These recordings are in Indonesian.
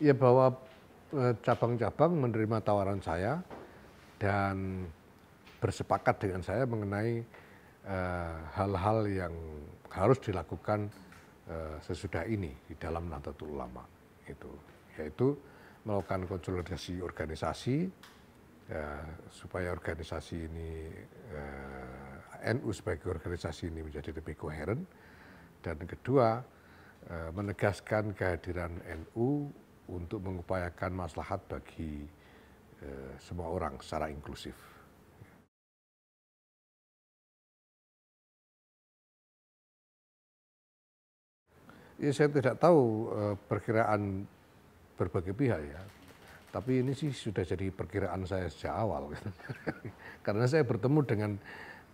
ya bahwa e, cabang-cabang menerima tawaran saya dan bersepakat dengan saya mengenai e, hal-hal uh, yang harus dilakukan uh, sesudah ini di dalam Nahdlatul Ulama itu yaitu melakukan konsolidasi organisasi uh, supaya organisasi ini uh, NU sebagai organisasi ini menjadi lebih koheren dan kedua menegaskan kehadiran NU untuk mengupayakan maslahat bagi eh, semua orang secara inklusif. ya saya tidak tahu eh, perkiraan berbagai pihak ya. Tapi ini sih sudah jadi perkiraan saya sejak awal. Gitu. Karena saya bertemu dengan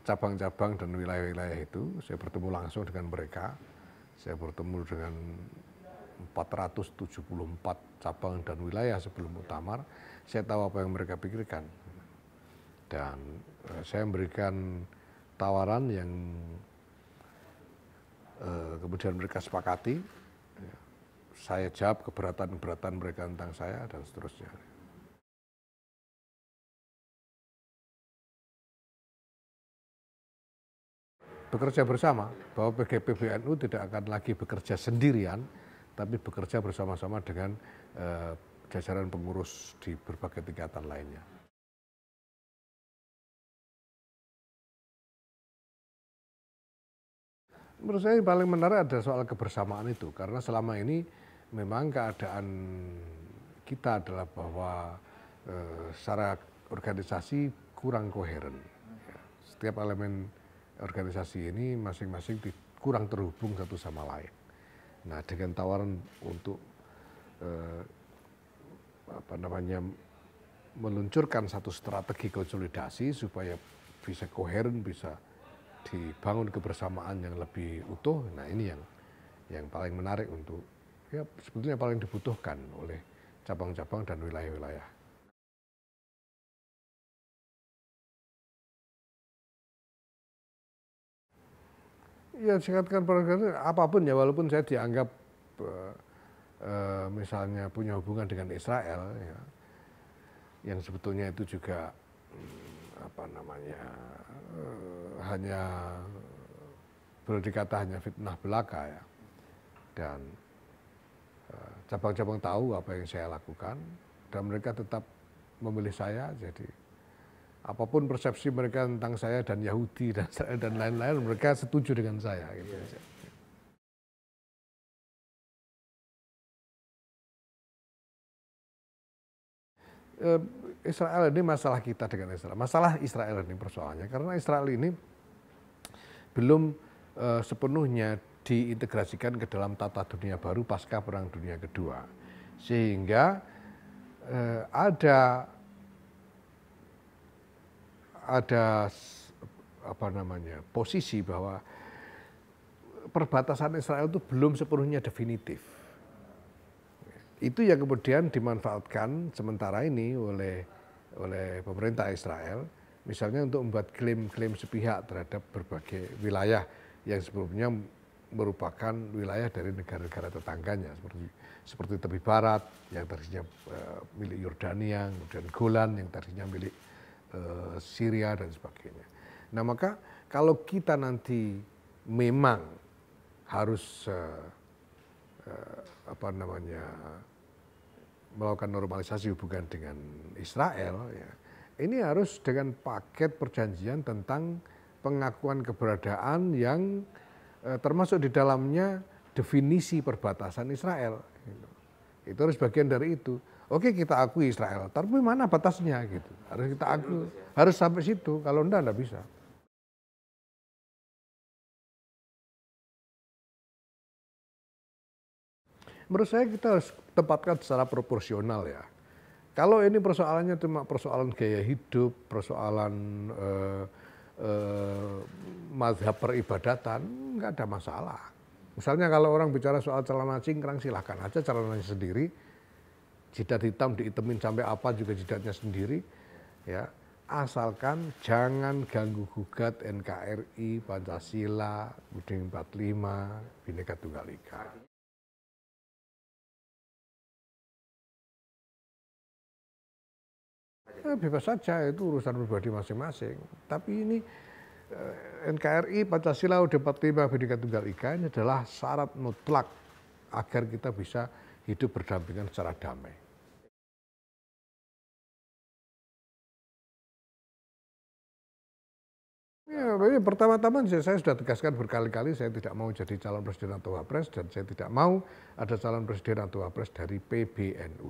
cabang-cabang dan wilayah-wilayah itu, saya bertemu langsung dengan mereka, saya bertemu dengan 474 cabang dan wilayah sebelum muktamar, saya tahu apa yang mereka pikirkan. Dan eh, saya memberikan tawaran yang eh, kemudian mereka sepakati. Ya, saya jawab keberatan-keberatan mereka tentang saya dan seterusnya. bekerja bersama, bahwa PGPBNU tidak akan lagi bekerja sendirian, tapi bekerja bersama-sama dengan eh, jajaran pengurus di berbagai tingkatan lainnya. menurut saya yang paling menarik ada soal kebersamaan itu karena selama ini memang keadaan kita adalah bahwa e, secara organisasi kurang koheren ya, setiap elemen organisasi ini masing-masing kurang terhubung satu sama lain Nah dengan tawaran untuk eh, apa namanya meluncurkan satu strategi konsolidasi supaya bisa koheren, bisa dibangun kebersamaan yang lebih utuh. Nah ini yang yang paling menarik untuk ya sebetulnya paling dibutuhkan oleh cabang-cabang dan wilayah-wilayah Ya singkatkan perang apapun ya walaupun saya dianggap uh, uh, misalnya punya hubungan dengan Israel ya, yang sebetulnya itu juga um, apa namanya uh, hanya boleh dikata hanya fitnah belaka ya dan cabang-cabang tahu apa yang saya lakukan dan mereka tetap memilih saya jadi apapun persepsi mereka tentang saya dan Yahudi dan dan lain-lain mereka setuju dengan saya gitu. Yeah. Iya, iya. Israel ini masalah kita dengan Israel. Masalah Israel ini persoalannya karena Israel ini belum uh, sepenuhnya diintegrasikan ke dalam tata dunia baru pasca Perang Dunia Kedua. Sehingga uh, ada ada apa namanya posisi bahwa perbatasan Israel itu belum sepenuhnya definitif. Itu yang kemudian dimanfaatkan sementara ini oleh oleh pemerintah Israel, misalnya untuk membuat klaim-klaim sepihak terhadap berbagai wilayah yang sebelumnya merupakan wilayah dari negara-negara tetangganya seperti seperti tepi barat yang tadinya uh, milik Yordania, kemudian Golan yang tadinya milik Syria dan sebagainya. Nah maka kalau kita nanti memang harus uh, uh, apa namanya melakukan normalisasi hubungan dengan Israel, ya, ini harus dengan paket perjanjian tentang pengakuan keberadaan yang uh, termasuk di dalamnya definisi perbatasan Israel. Gitu. Itu harus bagian dari itu. Oke kita akui Israel, tapi mana batasnya gitu. Harus kita akui, harus sampai situ. Kalau enggak, enggak bisa. Menurut saya kita harus tempatkan secara proporsional ya. Kalau ini persoalannya cuma persoalan gaya hidup, persoalan eh, eh, mazhab peribadatan, enggak ada masalah. Misalnya kalau orang bicara soal celana cingkrang, silahkan aja celananya sendiri jidat hitam diitemin sampai apa juga jidatnya sendiri ya asalkan jangan ganggu gugat NKRI Pancasila UUD 45 Bhinneka Tunggal Ika eh, bebas saja itu urusan pribadi masing-masing. Tapi ini eh, NKRI Pancasila UUD 45 Bhinneka Tunggal Ika ini adalah syarat mutlak agar kita bisa hidup berdampingan secara damai. Ya, nah. pertama-tama saya sudah tegaskan berkali-kali saya tidak mau jadi calon presiden atau wapres dan saya tidak mau ada calon presiden atau wapres dari PBNU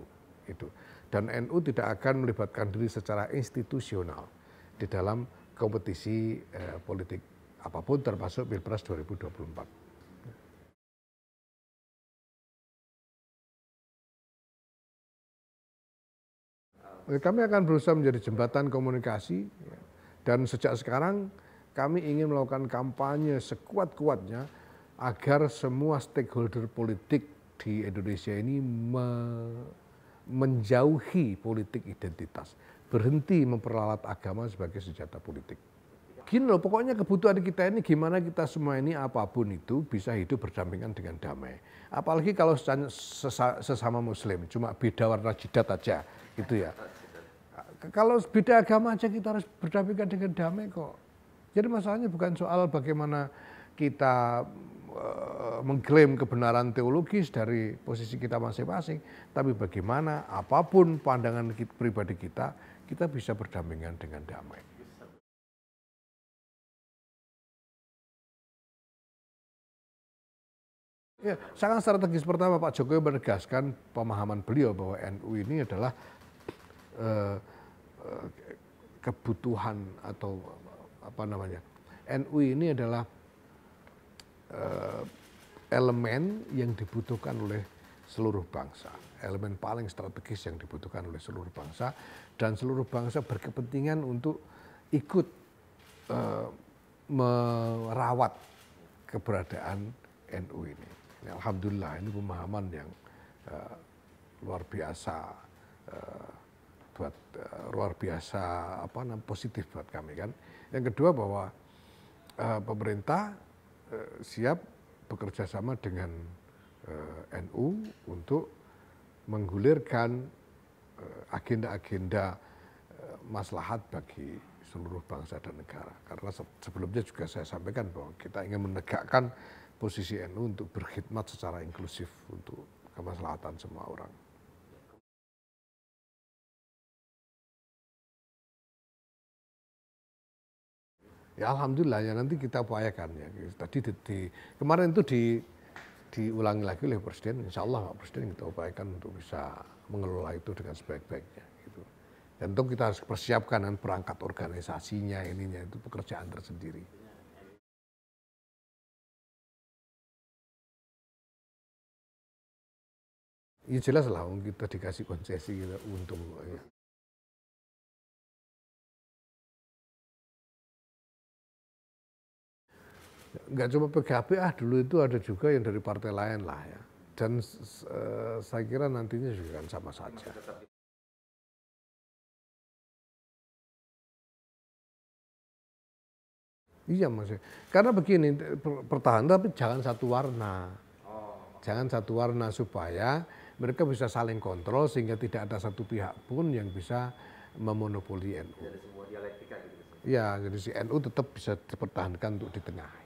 itu. Dan NU tidak akan melibatkan diri secara institusional di dalam kompetisi eh, politik apapun termasuk Pilpres 2024. Nah. Kami akan berusaha menjadi jembatan komunikasi ya. dan sejak sekarang kami ingin melakukan kampanye sekuat-kuatnya agar semua stakeholder politik di Indonesia ini me menjauhi politik identitas, berhenti memperalat agama sebagai senjata politik. Gini loh, pokoknya kebutuhan kita ini gimana kita semua ini apapun itu bisa hidup berdampingan dengan damai. Apalagi kalau sesama muslim, cuma beda warna jidat aja gitu ya. Kalau beda agama aja kita harus berdampingan dengan damai kok. Jadi masalahnya bukan soal bagaimana kita eh, mengklaim kebenaran teologis dari posisi kita masing-masing, tapi bagaimana apapun pandangan pribadi kita, kita bisa berdampingan dengan damai. Ya, sangat strategis pertama Pak Jokowi menegaskan pemahaman beliau bahwa NU ini adalah eh, eh kebutuhan atau apa namanya NU ini adalah uh, elemen yang dibutuhkan oleh seluruh bangsa, elemen paling strategis yang dibutuhkan oleh seluruh bangsa dan seluruh bangsa berkepentingan untuk ikut uh, merawat keberadaan NU ini. Alhamdulillah ini pemahaman yang uh, luar biasa buat uh, luar biasa apa namanya positif buat kami kan. Yang kedua bahwa uh, pemerintah uh, siap bekerja sama dengan uh, NU untuk menggulirkan agenda-agenda uh, maslahat bagi seluruh bangsa dan negara. Karena sebelumnya juga saya sampaikan bahwa kita ingin menegakkan posisi NU untuk berkhidmat secara inklusif untuk kemaslahatan semua orang. Ya alhamdulillah ya nanti kita upayakan ya. Tadi di, di kemarin itu di diulangi lagi oleh presiden, insya Allah Pak Presiden kita upayakan untuk bisa mengelola itu dengan sebaik-baiknya. Gitu. Dan tentu kita harus persiapkan dan perangkat organisasinya ininya itu pekerjaan tersendiri. Ya jelas lah kita dikasih konsesi kita untung. Ya. ya. nggak cuma PKB ah dulu itu ada juga yang dari partai lain lah ya. Dan eh, saya kira nantinya juga kan sama saja. Iya mas, Karena begini pertahanan tapi jangan satu warna. Jangan satu warna supaya mereka bisa saling kontrol sehingga tidak ada satu pihak pun yang bisa memonopoli NU. Jadi semua dialektika gitu. Iya, jadi si NU tetap bisa dipertahankan untuk di tengah.